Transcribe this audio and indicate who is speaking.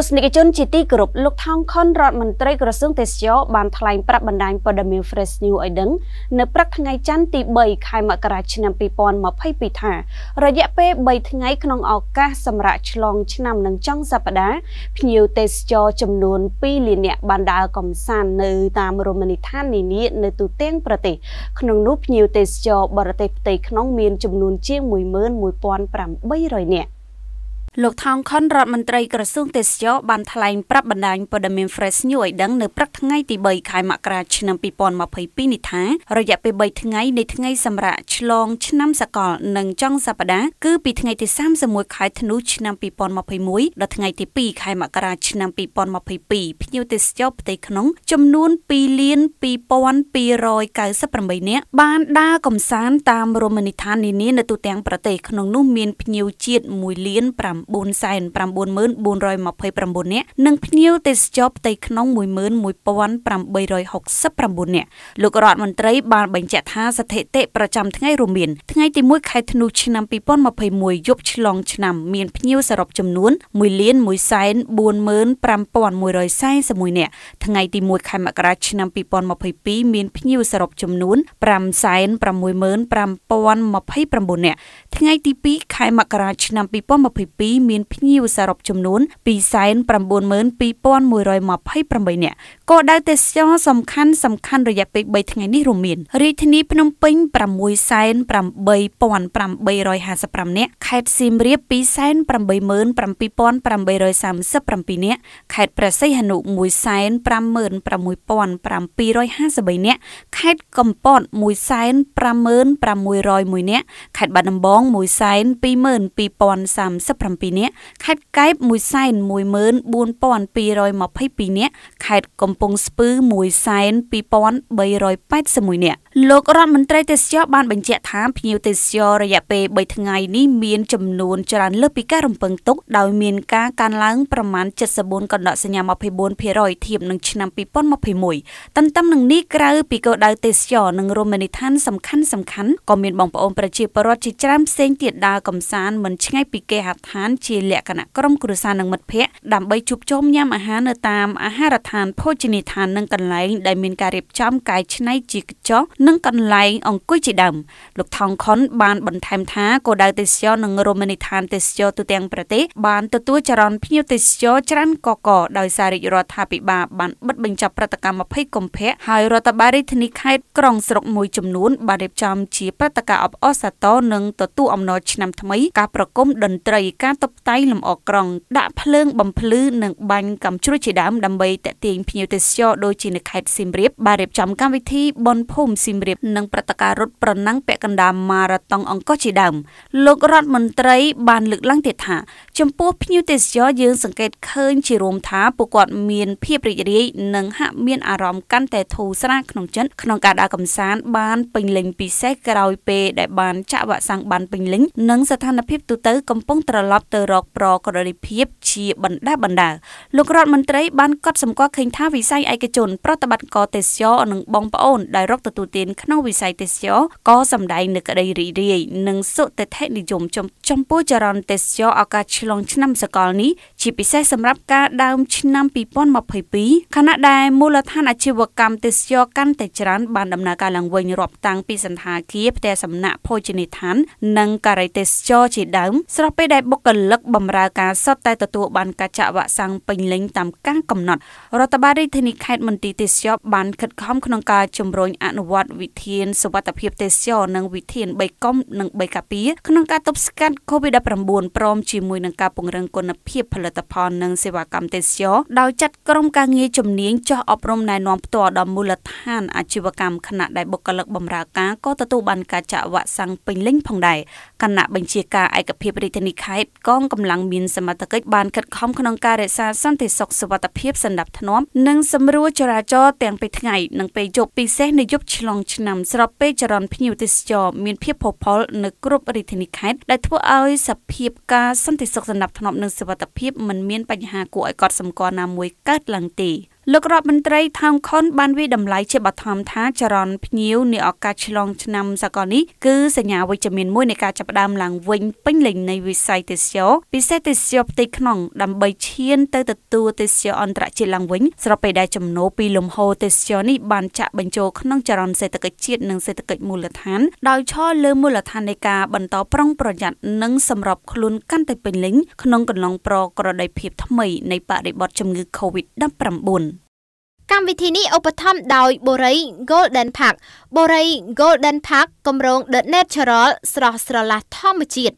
Speaker 1: ស្សនិកជនជាទីគោរពលោកថងខុនរដ្ឋមន្ត្រីក្រសួងទេសចរបានថ្លែងប្រាប់បណ្ដាញព័ត៌មាន Fresh News ឲ្យដឹងនៅព្រឹកថ្ងៃច័ន្ទទី3ខែមករាឆ្នាំ2022ថារយៈពេល3ថ្ងៃក្នុងឱកាសសម្រាប់ឆ្លងឆ្នាំនិងចុងសប្ដាហ៍ភ្ញៀវទេសចរចំនួន2លាននាក់បានដើរកម្សាន្តនៅតាមរមណីយដ្ឋាននានានៅទូទាំងប្រទេស ក្នុងនោះភ្ញៀវទេសចរបរទេសផ្ទៃក្នុងមានចំនួនជាង11800នាក់លោកថោងខុនរដ្ឋមន្ត្រីក្រសួងទេសចរបានថ្លែងប្រាប់បណ្ដាញព័ត៌មាន Fresh News ឲ្យដឹងនៅព្រឹកថ្ងៃទី3ខែមករាឆ្នាំ2022នេះថា រយៈពេល3ថ្ងៃនៃថ្ងៃសម្រាប់ឆ្លងឆ្នាំសកលនិងចុងសប្ដាហ៍គឺពីថ្ងៃទី31ខែធ្នូឆ្នាំ2021ដល់ថ្ងៃទី2ខែមករាឆ្នាំ2022ភ្ញៀវទេសចរផ្ទៃក្នុង ចំនួន2លាន2298នាក់បានដើរកម្សាន្តតាមរមណីយដ្ឋាននានានៅទូទាំងប្រទេសក្នុងនោះមានភ្ញៀវជាតិ1លាន5 9,9429នាក់និងភ្ញៀវទេសចរផ្ទៃក្នុង11,869នាក់លោករដ្ឋមន្ត្រី បានបញ្ជាក់ថាស្ថិតិប្រចាំថ្ងៃរួមមានថ្ងៃទី1ខែធ្នូឆ្នាំ2021យប់ឆ្លងឆ្នាំមានភ្ញៀវសរុបចំនួន1,145,141នាក់ថ្ងៃទី1ខែមករា ឆ្នាំ2022មានភ្ញៀវសរុបចំនួន5,65029នាក់ថ្ងៃទី2ខែមករា ឆ្នាំ2022 2022មានភ្ញៀវសរុបចំនួន292,128នាក់គោលដៅទេសចរសំខាន់សំខាន់រយៈពេល3ថ្ងៃនេះរួមមានរាជធានីភ្នំពេញ6,8855នាក់ខេត្តសៀមរាប2,87,837នាក់ខេត្តព្រះសីហនុ1,56,753នាក់ខេត្តកំពត1,56,601នាក់ខេត្តបាត់ដំបង1,22,037 2,002នាក់ខេត្តកែប114,222នាក់ខេត្តកំពង់ស្ពឺ1,2381នាក់លោករដ្ឋមន្ត្រីទេសចរបានបញ្ជាក់ថាភ្ញៀវទេសចររយៈពេល3ថ្ងៃនេះមានចំនួន ច្រើន លើសពីការរំពឹងទុកដោយមានការកើនឡើងប្រមាណ74កណ្ដកសញ្ញា24%ធៀបនឹងឆ្នាំ2021ទន្ទឹមនឹងនេះក្រៅពីគោលដៅទេសចរនិងរមណីយដ្ឋានសំខាន់សំខាន់ក៏មានបងប្អូនប្រជាពលរដ្ឋជាច្រើនផ្សេងទៀតដើរកម្សាន្តមិនឆ្ងាយពីគេហដ្ឋានជាលក្ខណៈក្រុមគ្រួសារនិងមិត្តភ័ក្តិដើម្បីជួបជុំញ៉ាំអាហារនៅតាមអាហារដ្ឋានភោជនីយដ្ឋាននិងកន្លែងដែលមានការរៀបចំកាយឆ្នៃជាកញ្ចក់និងកន្លែងអង្គុយជាដើមលោកថងខុនបាន បន្ថែមថាគោលដៅទេសចរនិងរមណីយដ្ឋានទេសចរទូទាំងប្រទេសបានទទួលចរន្តភ្ញៀវទេសចរច្រើនកកដោយសាររាជរដ្ឋាភិបាលបានបិទបញ្ចប់ព្រឹត្តិការណ៍20កុម្ភៈហើយរដ្ឋបាលរាជធានីខេត្តក្រុងស្រុកមួយចំនួនបានរៀបចំជាព្រឹត្តិការណ៍អបអរសាទរនិងទទួលអំណរឆ្នាំថ្មី ការប្រគំតន្ត្រីការតុបតែងលម្អក្រុងដាក់ភ្លើងបំភ្លឺនិងបាញ់កាំជ្រួចជាដើមដើម្បីតាក់ទាញភ្ញៀវទេសចរដូចជានៅខេត្តសៀមរាបបានរៀបចំកម្មវិធីបនភូមិស៊ីមរៀបនិងព្រឹត្តិការណ៍រត់ប្រណាំងពាក់កណ្ដាលម៉ារ៉ាតុងអង្គរជាដើមលោករដ្ឋមន្ត្រី បានលើកឡើងទៀតថាចំពោះភ្ញៀវទេសចរយើងសង្កេតឃើញជារួមថាពួកគាត់ មាន ភាពរីករាយនិងហាក់មានអារម្មណ៍កាន់តែធូរស្រាលក្នុងចិត្តក្នុងការដើរកម្សាន្តបានពេញលេញពិសេសក្រោយពេលដែលបានចាក់វ៉ាក់សាំងបានពេញលេញនិងស្ថានភាពទូទៅ កំពុងត្រឡប់ទៅរកប្រក្រតីភាពជាបណ្ដាបណ្ដាលោករដ្ឋមន្ត្រីបានកត់សម្គាល់ឃើញថាវិស័យឯកជន ប្រតិបត្តិការទេសចរនិងបងប្អូនដែលរកទទួលទានក្នុងវិស័យទេសចរក៏សម្ដែងនៅក្តីរីករាយនិងសុទិដ្ឋិនិយមចំពោះចរន្តទេសចរឱកាសឆ្លងឆ្នាំសកលនេះជាពិសេសសម្រាប់ការដើម ឆ្នាំ2022ខណៈដែលមូលដ្ឋានអាជីវកម្មទេសចរកាន់តែច្រើន បានដំណើរការឡើងវិញរាប់តាំងពីសន្តាគារផ្ទះសំណាក់ភោជនីយដ្ឋាន និងការ៉េទេសចរជាដើមស្របពេលដែលបុគ្គលិកបម្រើការសុទ្ធតែទទួលបានការចាក់វ៉ាក់សាំងពេញលេញតាមការកំណត់រដ្ឋបាលរាជធានីខេត្តមន្ទីរទេសចរបានខិតខំក្នុងការជំរុញអនុវត្តត្តិវិធានសុវត្ថិភាពទេសចរនិងវិធាន៣កុំនិង៣កាពីក្នុងការទប់ស្កាត់ COVID-19 ព្រមជាមួយនឹងការពង្រឹងគុណភាពផលិតផលនិងសេវាកម្មទេសចរដោយចាត់ក្រុមការងារជំនាញចុះអប់រំណែនាំផ្ទាល់ដល់មូលដ្ឋានអាជីវកម្មខណៈដែលបុគ្គលិកបម្រើការក៏ទទួលបានការចាក់វ៉ាក់សាំងពេញលេញផងដែរគណៈបញ្ជាការឯកភាពរាជធានីខេត្តកងកម្លាំងមានសមត្ថកិច្ចបានខិតខំក្នុងការរក្សាសន្តិសុខសុវត្ថិភាពសម្ដាប់ធ្នាប់និងសម្រួលចរាចរណ៍ទាំងពេលថ្ងៃ និងពេលយប់ពិសេសនៅយប់ឆ្លងអង្គឆ្នាំស្របពេលចរន្តភ្ញៀវទេសចរមានភាពផុសផុលនៅគ្រប់រាជធានីខេត្តដែលធ្វើឲ្យសភាពការសន្តិសុខសណ្ដាប់ធ្នាប់និងសុវត្ថិភាពមិនមានបញ្ហាគួរឲ្យកត់សម្គាល់ណាមួយកើតឡើងទេលោករដ្ឋមន្ត្រីថោងខុនបានវិតម្លៃជាបឋមថាចរន្តភ្ញៀវនៃឱកាសឆ្លងឆ្នាំសកលនេះគឺសញ្ញាវិជ្ជមានមួយនៃការចាប់ផ្ដើមឡើងវិញ ពេញលេញនៃវិស័យទេសចរពិសេសទេសចរផ្ទៃក្នុងដើម្បីឈានទៅទទួលទេសចរអន្តរជាតិឡើងវិញស្របពេលដែលចំណូលពីលំហូរទេសចរនេះបានចាក់បញ្ចូលក្នុងចរន្តសេដ្ឋកិច្ចជាតិនិងសេដ្ឋកិច្ចមូលដ្ឋានដោយឈរលើមូលដ្ឋាននៃការបន្តប្រុងប្រយ័ត្ននិងសម្របខ្លួនកាន់តែពេញលេញក្នុងកន្លងប្រក្រតីភាពថ្មីនៃបរិបទជំងឺ Covid-19 កម្មវិធីនេះឧបត្ថម្ភដោយ Borei Golden Park Borei Golden Park គម្រោង The Natural ស្រស់ស្រឡះធម្មជាតិ